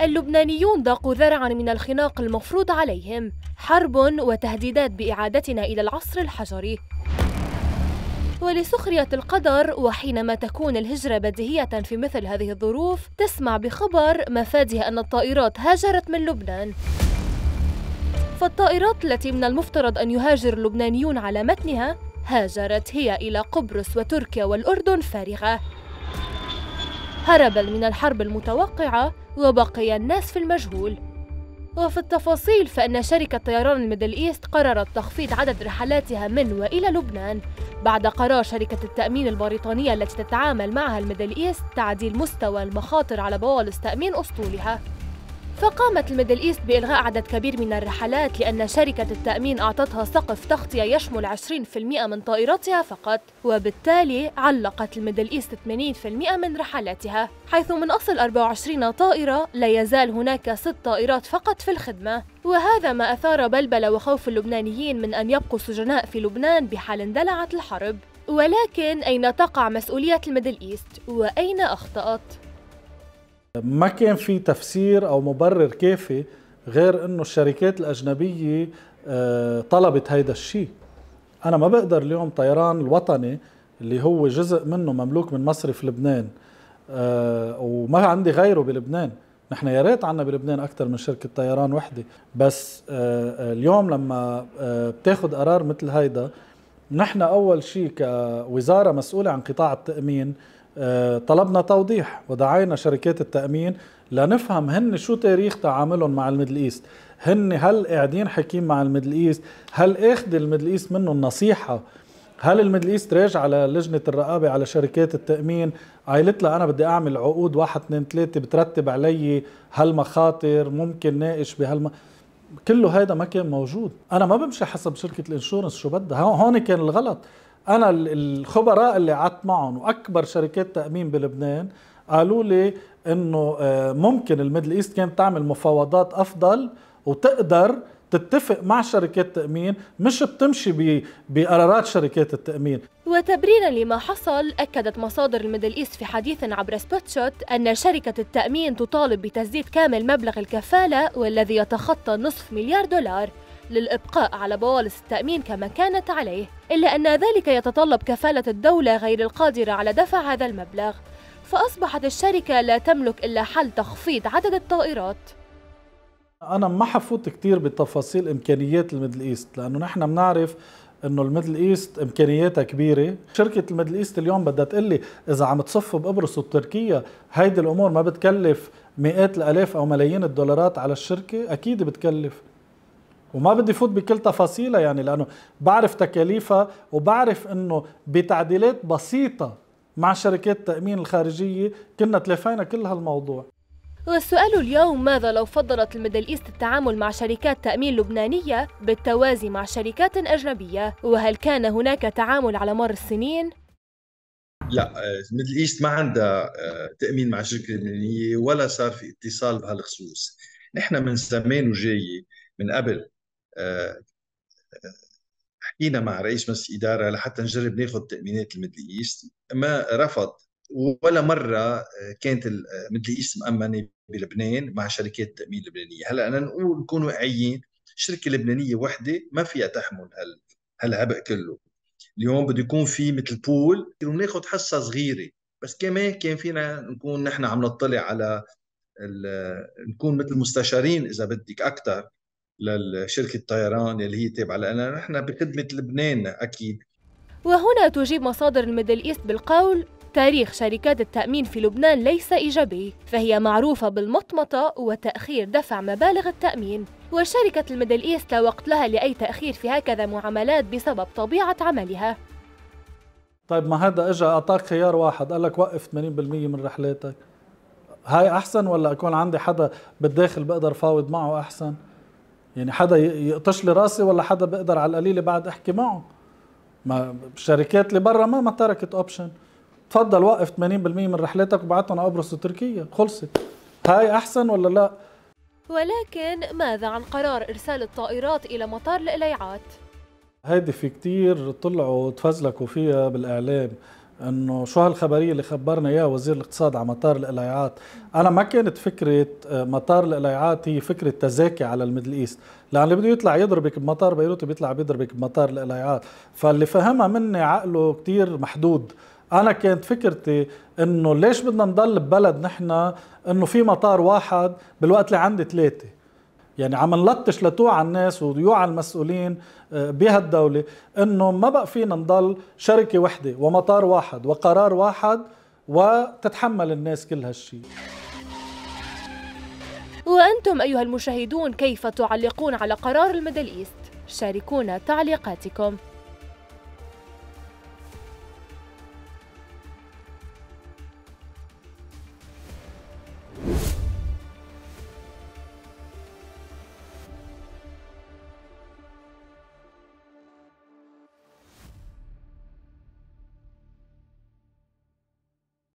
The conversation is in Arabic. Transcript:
اللبنانيون ذاقوا ذرعا من الخناق المفروض عليهم حرب وتهديدات بإعادتنا إلى العصر الحجري ولسخرية القدر وحينما تكون الهجرة بديهية في مثل هذه الظروف تسمع بخبر مفاده أن الطائرات هاجرت من لبنان فالطائرات التي من المفترض أن يهاجر اللبنانيون على متنها هاجرت هي إلى قبرص وتركيا والأردن فارغة هربا من الحرب المتوقعة وبقي الناس في المجهول وفي التفاصيل فإن شركة طيران الميدل إيست قررت تخفيض عدد رحلاتها من وإلى لبنان بعد قرار شركة التأمين البريطانية التي تتعامل معها الميدل إيست تعديل مستوى المخاطر على بوالص تأمين أسطولها فقامت الميدل إيست بإلغاء عدد كبير من الرحلات لأن شركة التأمين أعطتها سقف تغطية يشمل 20% من طائراتها فقط وبالتالي علقت الميدل إيست 80% من رحلاتها حيث من أصل 24 طائرة لا يزال هناك ست طائرات فقط في الخدمة وهذا ما أثار بلبلة وخوف اللبنانيين من أن يبقوا سجناء في لبنان بحال اندلعت الحرب ولكن أين تقع مسؤولية الميدل إيست وأين أخطأت؟ ما كان في تفسير او مبرر كافي غير انه الشركات الاجنبيه آه، طلبت هيدا الشيء انا ما بقدر اليوم طيران الوطني اللي هو جزء منه مملوك من مصرف لبنان آه، وما عندي غيره بلبنان نحن يا ريت عنا بلبنان اكثر من شركه طيران وحده بس آه، اليوم لما بتاخذ قرار مثل هيدا نحن اول شيء كوزاره مسؤوله عن قطاع التامين آه، طلبنا توضيح ودعينا شركات التأمين لنفهم هن شو تاريخ تعاملهم مع الميدل ايست هن هل قاعدين حكيم مع الميدل ايست هل اخذ الميدل ايست منهم نصيحه هل الميدل ايست راجع على لجنه الرقابه على شركات التامين قالت لها انا بدي اعمل عقود واحد اثنين ثلاثه بترتب علي هالمخاطر ممكن ناقش بهالم كله هيدا ما كان موجود انا ما بمشي حسب شركه الانشورنس شو بدها هون كان الغلط انا الخبراء اللي قعدت معهم واكبر شركات تامين بلبنان قالوا لي انه آه، ممكن الميدل ايست كانت تعمل مفاوضات افضل وتقدر تتفق مع شركات التأمين مش بتمشي بقرارات شركات التأمين وتبريرا لما حصل أكدت مصادر الميدل إيست في حديث عبر سبوتشوت أن شركة التأمين تطالب بتسديد كامل مبلغ الكفالة والذي يتخطى نصف مليار دولار للإبقاء على بوالص التأمين كما كانت عليه إلا أن ذلك يتطلب كفالة الدولة غير القادرة على دفع هذا المبلغ فأصبحت الشركة لا تملك إلا حل تخفيض عدد الطائرات أنا ما حفوت كتير بتفاصيل إمكانيات الميدل إيست لأنه نحن بنعرف انه الميدل ايست امكانياتها كبيره شركه الميدل ايست اليوم بدها تقول لي اذا عم تصف بقبرص وتركيا هيدي الامور ما بتكلف مئات الالاف او ملايين الدولارات على الشركه اكيد بتكلف وما بدي فوت بكل تفاصيلها يعني لانه بعرف تكاليفها وبعرف انه بتعديلات بسيطه مع شركات التامين الخارجيه كنا تلافينا كل هالموضوع والسؤال اليوم ماذا لو فضلت الميدل إيست التعامل مع شركات تأمين لبنانية بالتوازي مع شركات أجنبية وهل كان هناك تعامل على مر السنين؟ لا الميدل إيست ما عندها آه، تأمين مع شركة لبنانية ولا صار في اتصال بهالخصوص نحن من زمان وجاي من قبل حكينا مع رئيس مجلس الاداره لحتى نجرب ناخذ تامينات الميدل ايست ما رفض ولا مره آه، كانت آه، الميدل ايست مامنه بلبنان مع شركات التامين اللبنانيه هلا انا نقول نكون واقعيين شركه لبنانيه وحده ما فيها تحمل هال هالعبء كله اليوم بده يكون في مثل بول وناخذ حصه صغيره بس كمان كان فينا نكون نحن عم نطلع على آه، نكون مثل مستشارين اذا بدك اكثر لشركه طيران اللي هي تابعه لنا نحن بخدمه لبنان اكيد وهنا تجيب مصادر الميدل ايست بالقول تاريخ شركات التأمين في لبنان ليس إيجابي، فهي معروفة بالمطمطة وتأخير دفع مبالغ التأمين، وشركة الميدل إيست لا وقت لها لأي تأخير في هكذا معاملات بسبب طبيعة عملها. طيب ما هذا اجى أعطاك خيار واحد، قال لك وقف 80% من رحلاتك. هاي أحسن ولا أكون عندي حدا بالداخل بقدر فاوض معه أحسن؟ يعني حدا يقطش لي راسي ولا حدا بقدر على القليله بعد احكي معه ما الشركات اللي برا ما ما تركت اوبشن تفضل وقف 80% من رحلاتك وبعتهم على قبرص وتركيا خلصت هاي احسن ولا لا ولكن ماذا عن قرار ارسال الطائرات الى مطار القليعات هيدي في كتير طلعوا تفزلكوا فيها بالاعلام انه شو هالخبريه اللي خبرنا اياها وزير الاقتصاد على مطار القليعات انا ما كانت فكره آه، مطار القليعات هي فكره تزاكي على الميدل ايست لان اللي بده يطلع يضربك بمطار بيروت بيطلع بيضربك بمطار القليعات فاللي فهمها مني عقله كتير محدود انا كانت فكرتي انه ليش بدنا نضل ببلد نحن انه في مطار واحد بالوقت اللي عندي ثلاثه يعني عم نلطش لتوع الناس ويوع المسؤولين آه، بهالدولة انه ما بقى فينا نضل شركة وحدة ومطار واحد وقرار واحد وتتحمل الناس كل هالشيء وأنتم أيها المشاهدون كيف تعلقون على قرار الميدل إيست؟ شاركونا تعليقاتكم